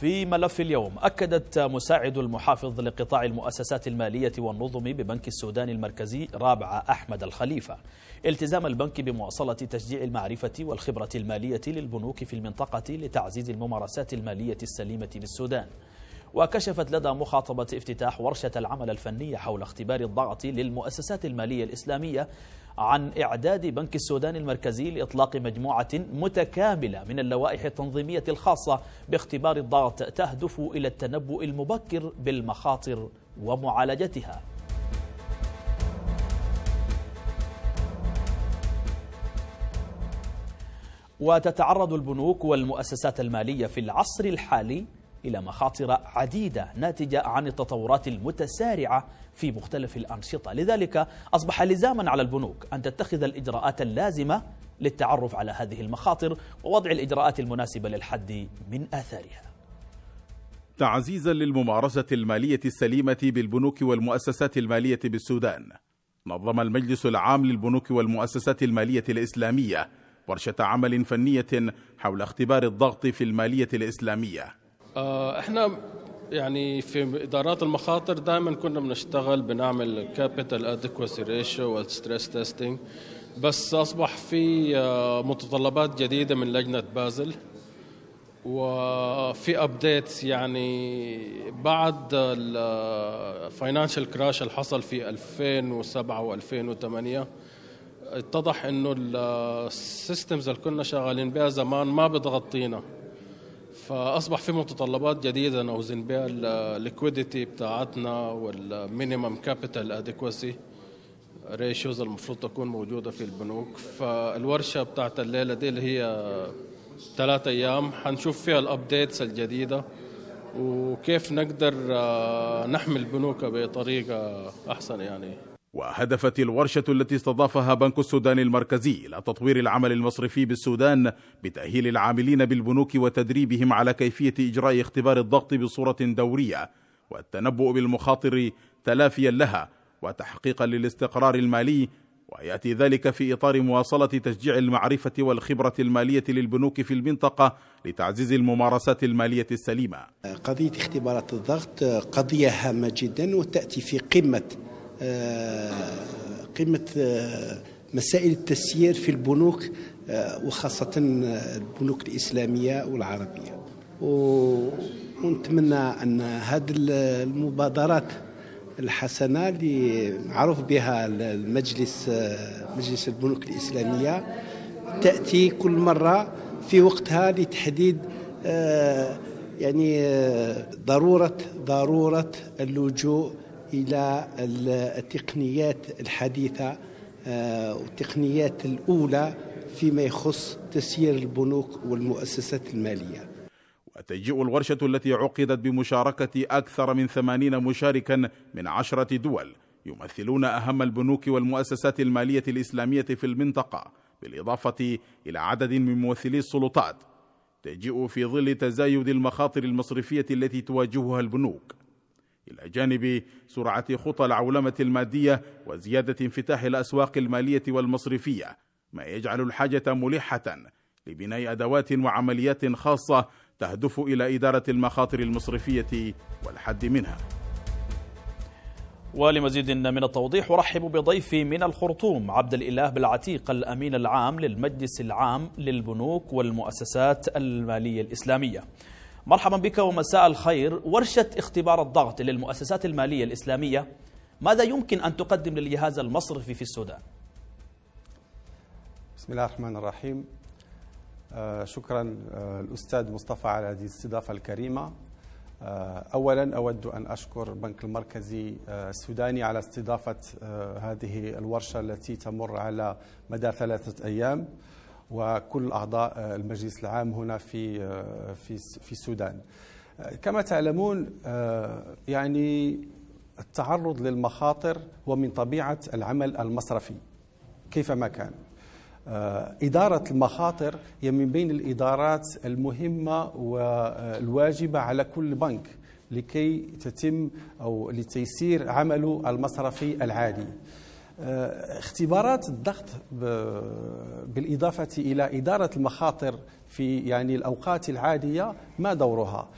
في ملف اليوم أكدت مساعد المحافظ لقطاع المؤسسات المالية والنظم ببنك السودان المركزي رابعة أحمد الخليفة التزام البنك بمواصلة تشجيع المعرفة والخبرة المالية للبنوك في المنطقة لتعزيز الممارسات المالية السليمة للسودان وكشفت لدى مخاطبة افتتاح ورشة العمل الفنية حول اختبار الضغط للمؤسسات المالية الإسلامية عن إعداد بنك السودان المركزي لإطلاق مجموعة متكاملة من اللوائح التنظيمية الخاصة باختبار الضغط تهدف إلى التنبؤ المبكر بالمخاطر ومعالجتها وتتعرض البنوك والمؤسسات المالية في العصر الحالي إلى مخاطر عديدة ناتجة عن التطورات المتسارعة في مختلف الأنشطة لذلك أصبح لزاما على البنوك أن تتخذ الإجراءات اللازمة للتعرف على هذه المخاطر ووضع الإجراءات المناسبة للحد من آثارها تعزيزا للممارسة المالية السليمة بالبنوك والمؤسسات المالية بالسودان نظم المجلس العام للبنوك والمؤسسات المالية الإسلامية ورشة عمل فنية حول اختبار الضغط في المالية الإسلامية آه، احنا يعني في ادارات المخاطر دائما كنا بنشتغل بنعمل كابيتال ادكوسي ريشيو والستريس تيستينج بس اصبح في آه، متطلبات جديده من لجنه بازل وفي ابديتس يعني بعد الفاينانشال كراش آه، اللي حصل في 2007 و2008 اتضح انه السيستمز اللي كنا شغالين بها زمان ما بتغطينا فاصبح في متطلبات جديده نوزن بها الليكويديتي بتاعتنا والمينيمم كابيتال ادكواسي ريشوز المفروض تكون موجوده في البنوك فالورشه بتاعت الليله دي اللي هي ثلاثة ايام حنشوف فيها الابديتس الجديده وكيف نقدر آه، نحمي البنوك بطريقه احسن يعني وهدفت الورشة التي استضافها بنك السودان المركزي إلى تطوير العمل المصرفي بالسودان بتأهيل العاملين بالبنوك وتدريبهم على كيفية إجراء اختبار الضغط بصورة دورية والتنبؤ بالمخاطر تلافيا لها وتحقيقا للاستقرار المالي ويأتي ذلك في إطار مواصلة تشجيع المعرفة والخبرة المالية للبنوك في المنطقة لتعزيز الممارسات المالية السليمة قضية اختبارات الضغط قضية هامة جدا وتأتي في قمة آه، قيمة آه، مسائل التسيير في البنوك آه، وخاصة البنوك الإسلامية والعربية ونتمنى أن هذه المبادرات الحسنة اللي معروف بها المجلس مجلس البنوك الإسلامية تأتي كل مرة في وقتها لتحديد يعني ضرورة ضرورة اللجوء إلى التقنيات الحديثة والتقنيات آه، الأولى فيما يخص تسيير البنوك والمؤسسات المالية وتجيء الورشة التي عقدت بمشاركة أكثر من ثمانين مشاركا من عشرة دول يمثلون أهم البنوك والمؤسسات المالية الإسلامية في المنطقة بالإضافة إلى عدد من ممثلي السلطات تجيء في ظل تزايد المخاطر المصرفية التي تواجهها البنوك إلى جانب سرعة خطى العولمة المادية وزيادة انفتاح الأسواق المالية والمصرفية ما يجعل الحاجة ملحة لبناء أدوات وعمليات خاصة تهدف إلى إدارة المخاطر المصرفية والحد منها ولمزيد من التوضيح أرحب بضيفي من الخرطوم عبد الإله بالعتيق الأمين العام للمجلس العام للبنوك والمؤسسات المالية الإسلامية مرحبا بك ومساء الخير ورشة اختبار الضغط للمؤسسات المالية الإسلامية ماذا يمكن أن تقدم للجهاز المصرفي في السودان؟ بسم الله الرحمن الرحيم آه، شكرا آه، الأستاذ مصطفى على هذه الاستضافة الكريمة آه، أولا أود أن أشكر البنك المركزي السوداني على استضافة هذه الورشة التي تمر على مدى ثلاثة أيام وكل أعضاء المجلس العام هنا في في في السودان كما تعلمون يعني التعرض للمخاطر هو من طبيعة العمل المصرفي كيفما كان إدارة المخاطر هي من بين الإدارات المهمة والواجبة على كل بنك لكي تتم أو لتيسير عمله المصرفي العادي آه، اختبارات الضغط بالإضافة إلى إدارة المخاطر في يعني الأوقات العادية ما دورها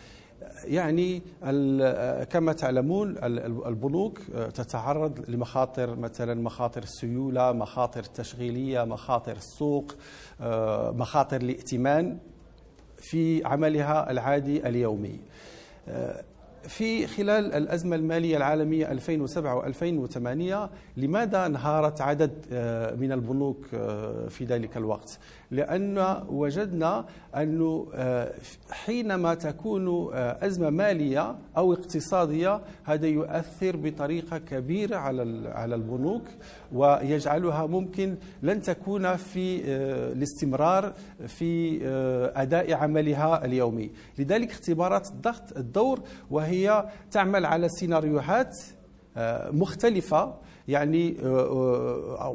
يعني آه، كما تعلمون البنوك آه، تتعرض لمخاطر مثلا مخاطر السيولة مخاطر التشغيلية مخاطر السوق مخاطر الائتمان في عملها العادي اليومي في خلال الأزمة المالية العالمية 2007 و2008 لماذا انهارت عدد آه، من البنوك آه، في ذلك الوقت لأن وجدنا أنه آه، حينما تكون آه، أزمة مالية أو اقتصادية هذا يؤثر بطريقة كبيرة على على البنوك ويجعلها ممكن لن تكون في آه، الاستمرار في أداء عملها اليومي لذلك اختبارات الضغط الدور وهي تعمل على سيناريوهات مختلفة يعني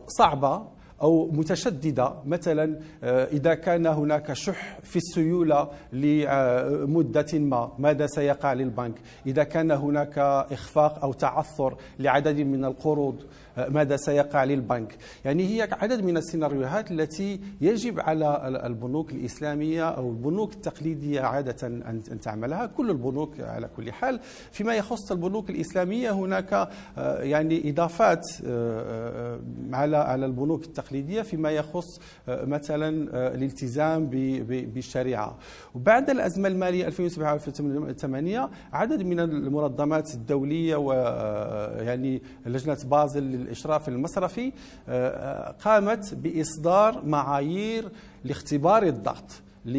صعبة أو متشددة مثلا آه، إذا كان هناك شح في السيولة لمدة ما ماذا سيقع للبنك إذا كان هناك إخفاق أو تعثر لعدد من القروض ماذا سيقع للبنك يعني هي عدد من السيناريوهات التي يجب على البنوك الإسلامية أو البنوك التقليدية عادة أن تعملها كل البنوك على كل حال فيما يخص البنوك الإسلامية هناك آه، يعني إضافات آه، آه، على على البنوك التقليدية فيما يخص مثلا الالتزام بالشريعة وبعد الأزمة المالية 2007 2008 عدد من المنظمات الدولية ويعني لجنة بازل الإشراف المصرفي آه، آه، قامت بإصدار معايير لاختبار الضغط آه،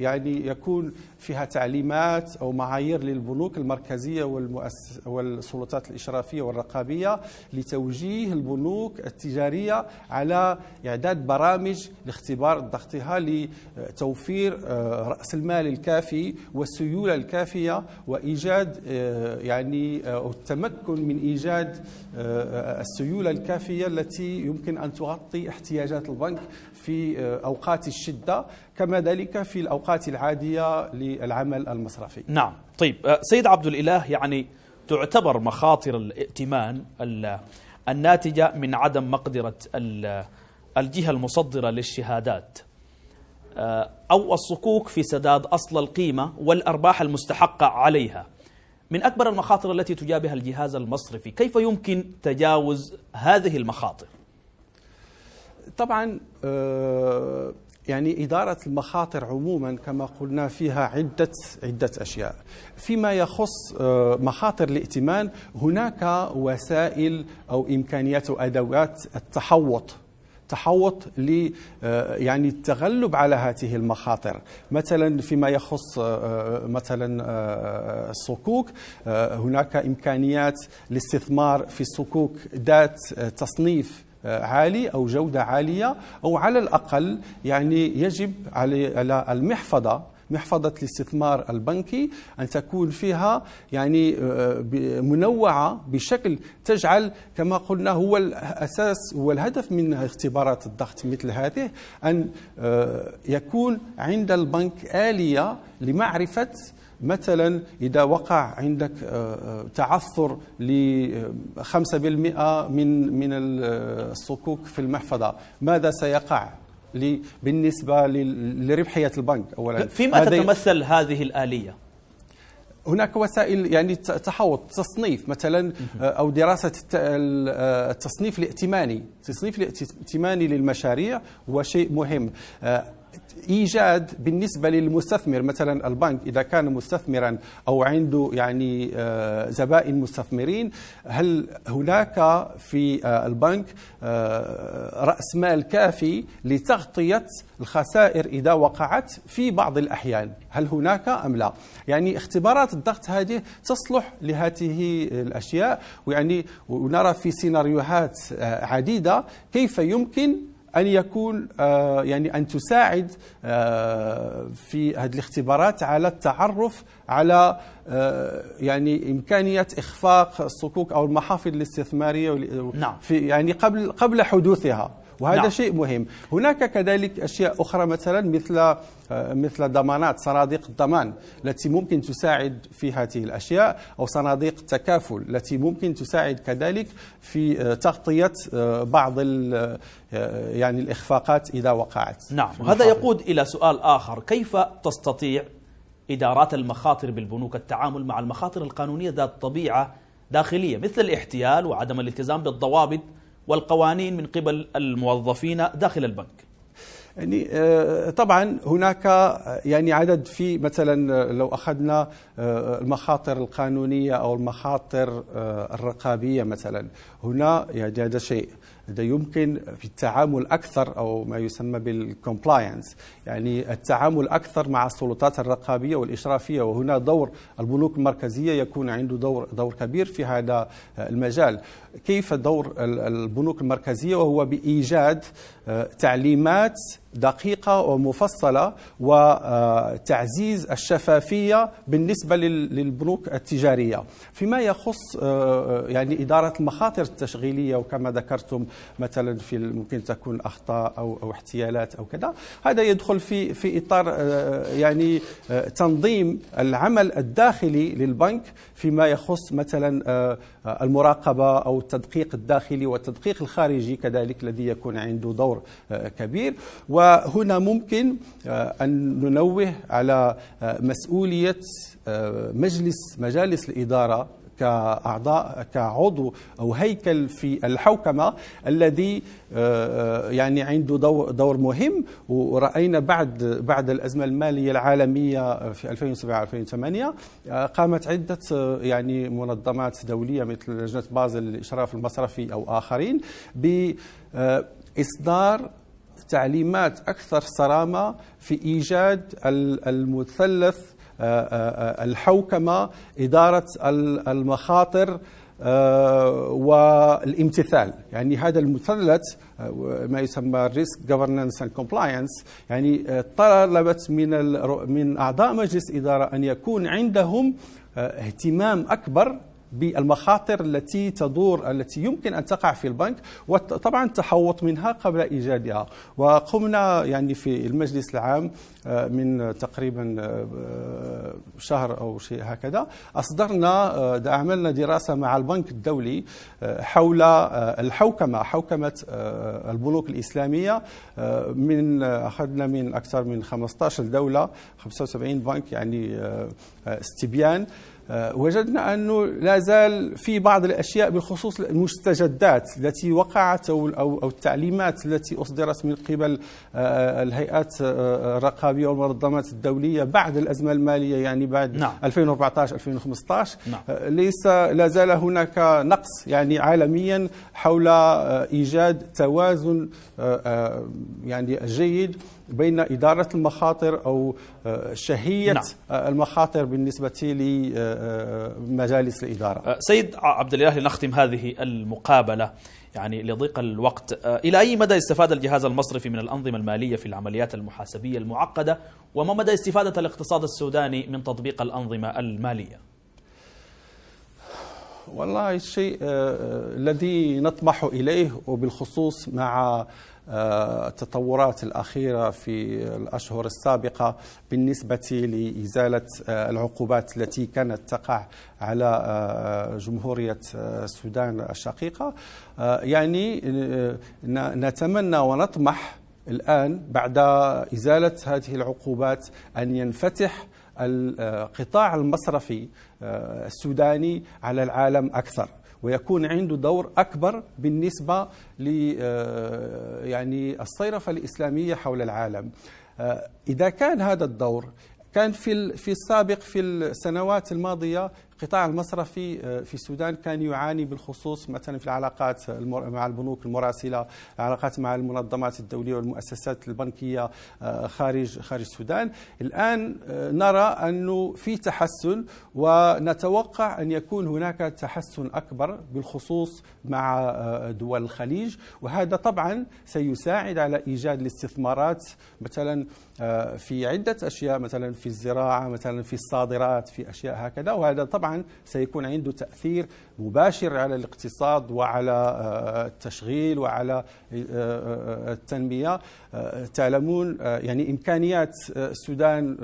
يعني يكون فيها تعليمات أو معايير للبنوك المركزية والمؤسس والسلطات الإشرافية والرقابية لتوجيه البنوك التجارية على إعداد برامج لاختبار ضغطها لتوفير آه، رأس المال الكافي والسيولة الكافية وإيجاد آه، يعني أو التمكن من إيجاد السيولة الكافية التي يمكن أن تغطي احتياجات البنك في أوقات الشدة كما ذلك ذلك في الأوقات العادية للعمل المصرفي نعم طيب آه، سيد عبد الإله يعني تعتبر مخاطر الائتمان الناتجة من عدم مقدرة الجهة المصدرة للشهادات آه، أو الصكوك في سداد أصل القيمة والأرباح المستحقة عليها من أكبر المخاطر التي تجابها الجهاز المصرفي كيف يمكن تجاوز هذه المخاطر؟ طبعا آه، يعني إدارة المخاطر عموما كما قلنا فيها عدة عدة أشياء فيما يخص آه، مخاطر الائتمان هناك وسائل أو إمكانيات وأدوات التحوط تحوط ل آه، يعني التغلب على هذه المخاطر مثلا فيما يخص آه، مثلا الصكوك هناك امكانيات الاستثمار في الصكوك ذات تصنيف عالي أو جودة عالية أو على الأقل يعني يجب على المحفظة محفظة الاستثمار البنكي أن تكون فيها يعني آه، منوعة بشكل تجعل كما قلنا هو الأساس هو الهدف من اختبارات الضغط مثل هذه أن آه، يكون عند البنك آلية لمعرفة مثلا إذا وقع عندك آه، آه، تعثر ل 5% آه، من من الصكوك في المحفظة ماذا سيقع؟ بالنسبة لربحية البنك أولا فيما تتمثل هذه الآلية؟ هناك وسائل يعني تحوط تصنيف مثلا او دراسه التصنيف الائتماني، التصنيف الائتماني للمشاريع هو شيء مهم. ايجاد بالنسبه للمستثمر مثلا البنك اذا كان مستثمرا او عنده يعني آه، زبائن مستثمرين هل هناك في آه، البنك آه، راس مال كافي لتغطيه الخسائر اذا وقعت في بعض الاحيان هل هناك ام لا يعني اختبارات الضغط هذه تصلح لهذه الاشياء ويعني ونرى في سيناريوهات عديده كيف يمكن ان يكون آه، يعني ان تساعد آه، في هذه الاختبارات على التعرف على آه، يعني امكانيه اخفاق الصكوك او المحافظ الاستثماريه نعم. في يعني قبل قبل حدوثها وهذا نعم. شيء مهم هناك كذلك أشياء أخرى مثلا مثل آه، مثل ضمانات صناديق الضمان التي ممكن تساعد في هذه الأشياء أو صناديق التكافل التي ممكن تساعد كذلك في آه، تغطية آه، بعض يعني الإخفاقات إذا وقعت نعم هذا يقود إلى سؤال آخر كيف تستطيع إدارات المخاطر بالبنوك التعامل مع المخاطر القانونية ذات طبيعة داخلية مثل الاحتيال وعدم الالتزام بالضوابط والقوانين من قبل الموظفين داخل البنك يعني آه، طبعا هناك آه، يعني عدد في مثلا آه، لو اخذنا المخاطر القانونيه او المخاطر الرقابيه مثلا هنا يعني هذا شيء يمكن في التعامل أكثر أو ما يسمى بالكومبلاينس يعني التعامل أكثر مع السلطات الرقابية والإشرافية وهنا دور البنوك المركزية يكون عنده دور, دور كبير في هذا المجال كيف دور البنوك المركزية وهو بإيجاد آه، تعليمات دقيقة ومفصلة وتعزيز آه، الشفافية بالنسبة للبنوك التجارية فيما يخص آه، يعني إدارة المخاطر التشغيلية وكما ذكرتم مثلا في ممكن تكون اخطاء او او احتيالات او كذا هذا يدخل في في اطار آه، يعني آه، تنظيم العمل الداخلي للبنك فيما يخص مثلا آه، المراقبه او التدقيق الداخلي والتدقيق الخارجي كذلك الذي يكون عنده دور كبير وهنا ممكن ان ننوه على مسؤوليه مجلس مجالس الاداره كأعضاء كعضو أو هيكل في الحوكمة الذي آه، آه، يعني عنده دور, دور مهم ورأينا بعد بعد الأزمة المالية العالمية في 2007 2008 آه، قامت عدة يعني منظمات دولية مثل لجنة بازل للإشراف المصرفي أو آخرين بإصدار تعليمات أكثر صرامة في إيجاد المثلث آه، آه، آه، الحوكمه اداره المخاطر والامتثال يعني هذا المثلث ما يسمى ريسك governance اند كومبلاينس يعني طلبت من من اعضاء مجلس اداره ان يكون عندهم اهتمام اكبر بالمخاطر التي تدور التي يمكن ان تقع في البنك وطبعا التحوط منها قبل ايجادها وقمنا يعني في المجلس العام آه، من تقريبا آه، شهر او شيء هكذا اصدرنا آه، عملنا دراسه مع البنك الدولي حول الحوكمه حوكمه البنوك الاسلاميه من اخذنا من اكثر من 15 دوله 75 بنك يعني استبيان آه، وجدنا أنه لا زال في بعض الأشياء بالخصوص المستجدات التي وقعت أو التعليمات التي أصدرت من قبل آه، آه، الهيئات الرقابية والمنظمات الدولية بعد الأزمة المالية يعني بعد نعم. 2014-2015 نعم. ليس لا زال هناك نقص يعني عالميا حول إيجاد توازن يعني جيد بين إدارة المخاطر أو آه، شهية نعم. آه، المخاطر بالنسبة لمجالس آه، الإدارة سيد عبد الله لنختم هذه المقابلة يعني لضيق الوقت إلى أي مدى استفاد الجهاز المصرفي من الأنظمة المالية في العمليات المحاسبية المعقدة وما مدى استفادة الاقتصاد السوداني من تطبيق الأنظمة المالية؟ والله الشيء الذي نطمح إليه وبالخصوص مع آه، التطورات الأخيرة في الأشهر السابقة بالنسبة لإزالة آه، العقوبات التي كانت تقع على آه، جمهورية السودان الشقيقة يعني نتمنى ونطمح الآن بعد إزالة هذه العقوبات أن ينفتح القطاع المصرفي السوداني على العالم أكثر ويكون عنده دور أكبر بالنسبة ل آه، يعني الصيرفة الإسلامية حول العالم آه، إذا كان هذا الدور كان في في السابق في السنوات الماضية القطاع المصرفي آه، في السودان كان يعاني بالخصوص مثلا في العلاقات مع البنوك المراسله، العلاقات مع المنظمات الدوليه والمؤسسات البنكيه آه، خارج خارج السودان، الان آه، نرى انه في تحسن ونتوقع ان يكون هناك تحسن اكبر بالخصوص مع دول الخليج، وهذا طبعا سيساعد على ايجاد الاستثمارات مثلا في عده اشياء مثلا في الزراعه، مثلا في الصادرات، في اشياء هكذا، وهذا طبعا طبعا سيكون عنده تأثير مباشر على الاقتصاد وعلى آه، التشغيل وعلى آه، آه، التنمية تعلمون يعني إمكانيات السودان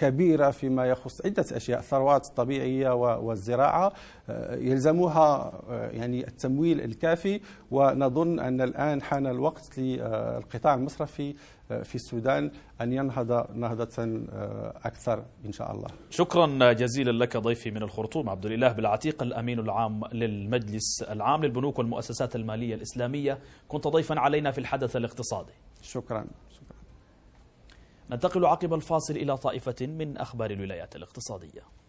كبيرة فيما يخص عدة أشياء الثروات الطبيعية والزراعة يلزمها يعني التمويل الكافي ونظن أن الآن حان الوقت للقطاع المصرفي آه، في السودان أن ينهض نهضة آه، أكثر إن شاء الله شكرا جزيلا لك ضيفي من الخرطوم عبد الإله بالعتيق الأمين العام للمجلس العام للبنوك والمؤسسات المالية الإسلامية كنت ضيفا علينا في الحدث الاقتصادي شكرا شكرا ننتقل عقب الفاصل إلى طائفة من أخبار الولايات الاقتصادية